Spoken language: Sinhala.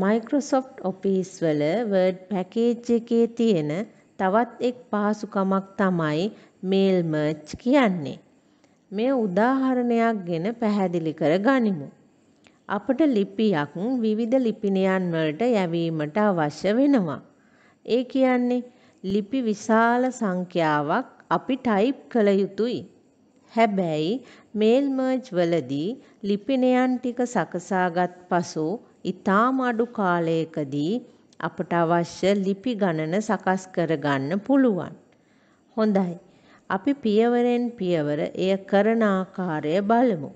මයික්‍රොසොෆ්ට් ඔෆිස් වල වර්ඩ් පැකේජ් එකේ තියෙන තවත් එක් පහසුකමක් තමයි මේල් මර්ජ් කියන්නේ. මෙය උදාහරණයක් ගෙන පැහැදිලි කර ගනිමු. අපට ලිපියක් විවිධ ලිපිනයන් වලට යැවීමට අවශ්‍ය වෙනවා. ඒ කියන්නේ ලිපි විශාල සංඛ්‍යාවක් අපි ටයිප් කළ යුතුයි. හැබැයි මේල් මර්ජ් වලදී ලිපිනයන් ටික සකසාගත් පසු ඉතාම අඩු කාලයකදී අපට අවශ්‍ය ලිපි ගණන සකස් කරගන්න පුළුවන්. හොඳයි. අපි පියවරෙන් පියවර එය කරන ආකාරය බලමු.